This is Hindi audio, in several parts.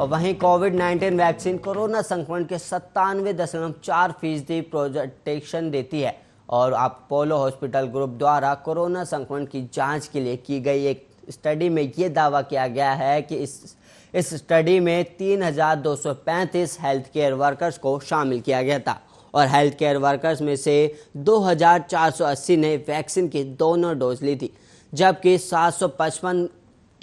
और वहीं कोविड 19 वैक्सीन कोरोना संक्रमण के सत्तानवे दशमलव चार फीसदी प्रोटेक्शन देती है और अपोलो हॉस्पिटल ग्रुप द्वारा कोरोना संक्रमण की जांच के लिए की गई एक स्टडी में ये दावा किया गया है कि इस इस स्टडी में 3,235 हेल्थ केयर वर्कर्स को शामिल किया गया था और हेल्थ केयर वर्कर्स में से 2,480 ने वैक्सीन की दोनों डोज ली थी जबकि 755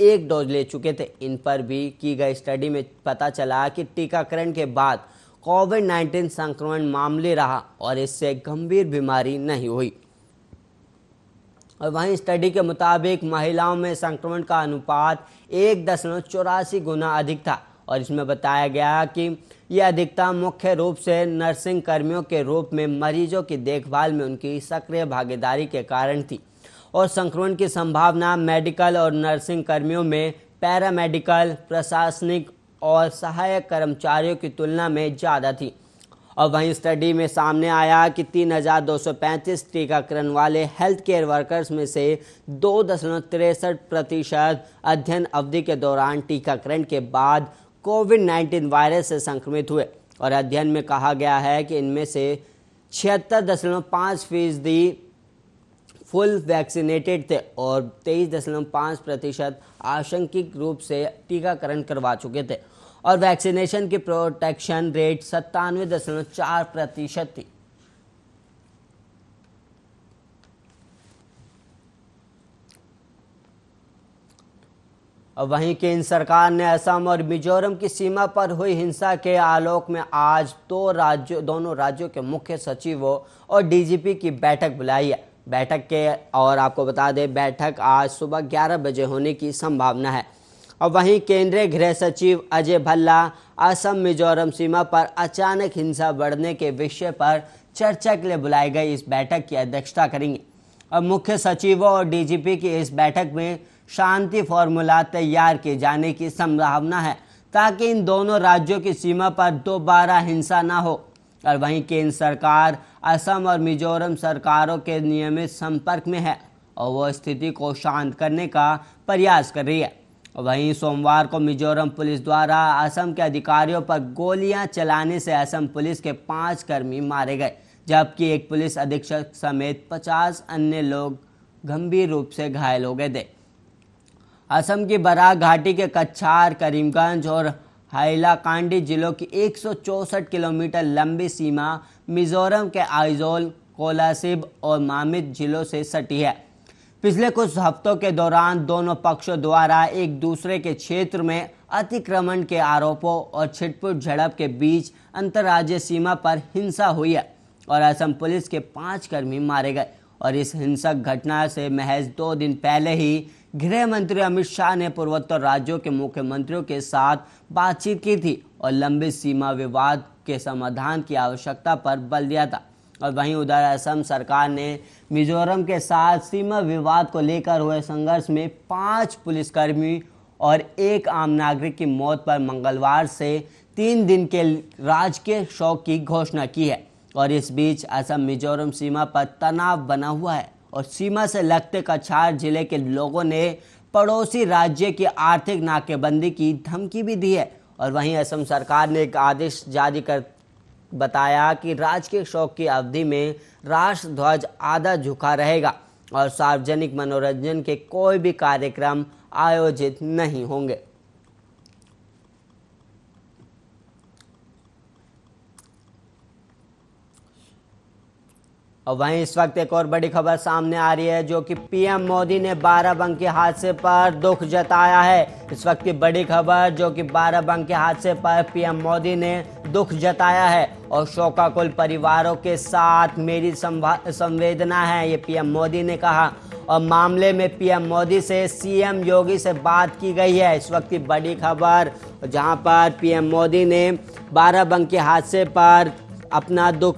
एक डोज ले चुके थे इन पर भी की गई स्टडी में पता चला कि टीकाकरण के बाद कोविड 19 संक्रमण मामले रहा और इससे गंभीर बीमारी नहीं हुई और वहीं स्टडी के मुताबिक महिलाओं में संक्रमण का अनुपात एक दशमलव चौरासी गुना अधिक था और इसमें बताया गया कि यह अधिकता मुख्य रूप से नर्सिंग कर्मियों के रूप में मरीजों की देखभाल में उनकी सक्रिय भागीदारी के कारण थी और संक्रमण की संभावना मेडिकल और नर्सिंग कर्मियों में पैरामेडिकल प्रशासनिक और सहायक कर्मचारियों की तुलना में ज़्यादा थी और वहीं स्टडी में सामने आया कि 3,235 टीकाकरण वाले हेल्थ केयर वर्कर्स में से दो दशमलव तिरसठ प्रतिशत अध्ययन अवधि के दौरान टीकाकरण के बाद कोविड 19 वायरस से संक्रमित हुए और अध्ययन में कहा गया है कि इनमें से छिहत्तर दशमलव पाँच फीसदी फुल वैक्सीनेटेड थे और तेईस दशमलव पाँच प्रतिशत आशंकित रूप से टीकाकरण करवा चुके थे और वैक्सीनेशन की प्रोटेक्शन रेट सत्तानवे दशमलव चार प्रतिशत थी वहीं केंद्र सरकार ने असम और मिजोरम की सीमा पर हुई हिंसा के आलोक में आज दो तो राज्यों दोनों राज्यों के मुख्य सचिवों और डीजीपी की बैठक बुलाई है बैठक के और आपको बता दें बैठक आज सुबह 11 बजे होने की संभावना है और वहीं केंद्रीय गृह सचिव अजय भल्ला असम मिजोरम सीमा पर अचानक हिंसा बढ़ने के विषय पर चर्चा के लिए बुलाई गई इस बैठक की अध्यक्षता करेंगे और मुख्य सचिवों और डीजीपी की इस बैठक में शांति फॉर्मूला तैयार किए जाने की संभावना है ताकि इन दोनों राज्यों की सीमा पर दोबारा हिंसा ना हो और वहीं केंद्र सरकार असम और मिजोरम सरकारों के नियमित संपर्क में है और वो स्थिति को शांत करने का प्रयास कर रही है वहीं सोमवार को मिजोरम पुलिस द्वारा असम के अधिकारियों पर गोलियां चलाने से असम पुलिस के पांच कर्मी मारे गए जबकि एक पुलिस अधीक्षक समेत 50 अन्य लोग गंभीर रूप से घायल हो गए थे असम की बराक घाटी के कच्छार करीमगंज और हाइलाकांडी जिलों की एक किलोमीटर लंबी सीमा मिजोरम के आइजोल कोलासिब और मामित जिलों से सटी है पिछले कुछ हफ्तों के दौरान दोनों पक्षों द्वारा एक दूसरे के क्षेत्र में अतिक्रमण के आरोपों और छिटपुट झड़प के बीच अंतर्राज्यीय सीमा पर हिंसा हुई है और असम पुलिस के पांच कर्मी मारे गए और इस हिंसक घटना से महज दो दिन पहले ही गृह मंत्री अमित शाह ने पूर्वोत्तर राज्यों के मुख्यमंत्रियों के साथ बातचीत की थी और लंबी सीमा विवाद के समाधान की आवश्यकता पर बल दिया था और वहीं उधर असम सरकार ने मिजोरम के साथ सीमा विवाद को लेकर हुए संघर्ष में पांच पुलिसकर्मी और एक आम नागरिक की मौत पर मंगलवार से तीन दिन के राजकीय शोक की घोषणा की है और इस बीच असम मिजोरम सीमा पर तनाव बना हुआ है और सीमा से लगते कछार जिले के लोगों ने पड़ोसी राज्य की आर्थिक नाकेबंदी की धमकी भी दी है और वहीं असम सरकार ने एक आदेश जारी कर बताया कि राज्य के शौक की अवधि में राष्ट्र ध्वज आधा झुका रहेगा और सार्वजनिक मनोरंजन के कोई भी कार्यक्रम आयोजित नहीं होंगे और वहीं इस वक्त एक और बड़ी खबर सामने आ रही है जो कि पीएम मोदी ने बाराबंक के हादसे पर दुख जताया है इस वक्त की बड़ी खबर जो कि बाराबंक के हादसे पर पीएम मोदी ने दुख जताया है और शोकाकुल परिवारों के साथ मेरी संवेदना है ये पीएम मोदी ने कहा और मामले में पीएम मोदी से सीएम योगी से बात की गई है इस वक्त की बड़ी खबर जहां पर पीएम मोदी ने बाराबंकी हादसे पर अपना दुख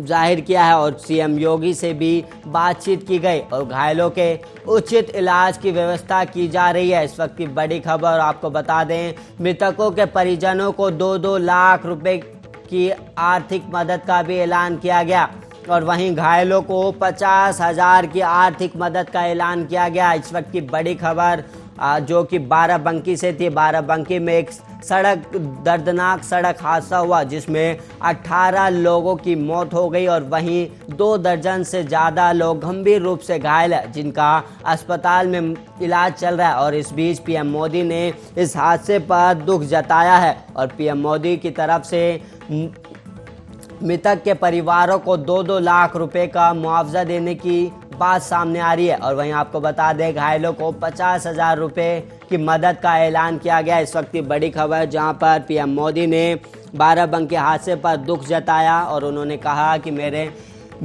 जाहिर किया है और सीएम योगी से भी बातचीत की गई और घायलों के उचित इलाज की व्यवस्था की जा रही है इस वक्त की बड़ी खबर आपको बता दें मृतकों के परिजनों को दो दो लाख रुपए की आर्थिक मदद का भी ऐलान किया गया और वहीं घायलों को पचास हजार की आर्थिक मदद का ऐलान किया गया इस वक्त की बड़ी खबर जो कि बाराबंकी से थी बाराबंकी में एक सड़क दर्दनाक सड़क हादसा हुआ जिसमें 18 लोगों की मौत हो गई और वहीं दो दर्जन से ज़्यादा लोग गंभीर रूप से घायल है जिनका अस्पताल में इलाज चल रहा है और इस बीच पीएम मोदी ने इस हादसे पर दुख जताया है और पीएम मोदी की तरफ से मृतक के परिवारों को दो दो लाख रुपए का मुआवजा देने की बात सामने आ रही है और वहीं आपको बता दें घायलों को पचास हजार रुपये की मदद का ऐलान किया गया इस वक्त की बड़ी खबर जहां पर पीएम मोदी ने बारह के हादसे पर दुख जताया और उन्होंने कहा कि मेरे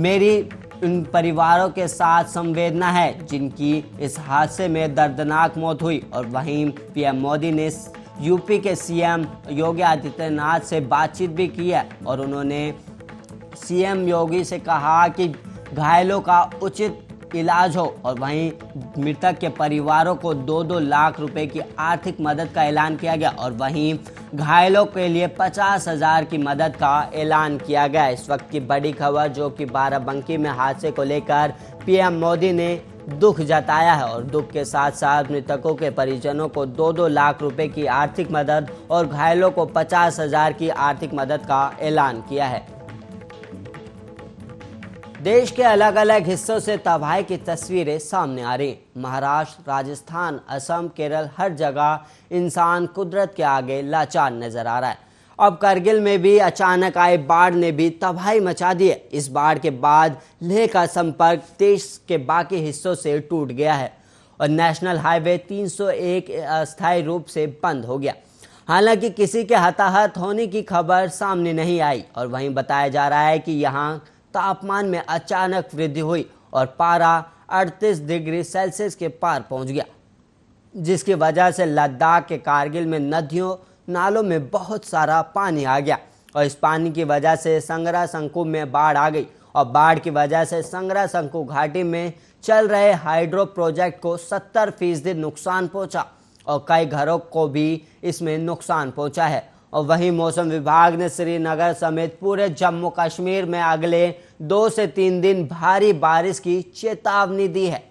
मेरी उन परिवारों के साथ संवेदना है जिनकी इस हादसे में दर्दनाक मौत हुई और वहीं पीएम मोदी ने यूपी के सीएम योगी आदित्यनाथ से बातचीत भी की है और उन्होंने सीएम योगी से कहा कि घायलों का उचित इलाज हो और वहीं मृतक के परिवारों को दो दो लाख रुपए की आर्थिक मदद का ऐलान किया गया और वहीं घायलों के लिए पचास हजार की मदद का ऐलान किया गया इस वक्त की बड़ी खबर जो कि बाराबंकी में हादसे को लेकर पीएम मोदी ने दुख जताया है और दुख के साथ साथ मृतकों के परिजनों को दो दो लाख रुपए की आर्थिक मदद और घायलों को पचास हजार की आर्थिक मदद का ऐलान किया है देश के अलग अलग हिस्सों से तबाही की तस्वीरें सामने आ रही महाराष्ट्र राजस्थान असम केरल हर जगह इंसान कुदरत के आगे लाचार नजर आ रहा है अब करगिल में भी अचानक आए बाढ़ ने भी तबाही मचा दी है इस बाढ़ के बाद लेह का संपर्क देश के बाकी हिस्सों से टूट गया है और नेशनल हाईवे 301 अस्थायी रूप से बंद हो गया हालांकि किसी के हताहत होने की खबर सामने नहीं आई और वहीं बताया जा रहा है कि यहाँ तापमान में अचानक वृद्धि हुई और पारा 38 डिग्री सेल्सियस के पार पहुंच गया जिसकी वजह से लद्दाख के कारगिल में नदियों नालों में बहुत सारा पानी आ गया और इस पानी की वजह से संगरा संकु में बाढ़ आ गई और बाढ़ की वजह से संगरा संकु घाटी में चल रहे हाइड्रो प्रोजेक्ट को 70 फीसदी नुकसान पहुंचा और कई घरों को भी इसमें नुकसान पहुंचा है और वहीं मौसम विभाग ने श्रीनगर समेत पूरे जम्मू कश्मीर में अगले दो से तीन दिन भारी बारिश की चेतावनी दी है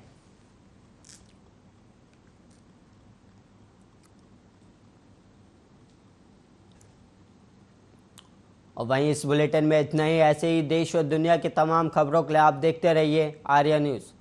और वहीं इस बुलेटिन में इतना ही ऐसे ही देश और दुनिया की तमाम खबरों के लिए आप देखते रहिए आर्या न्यूज़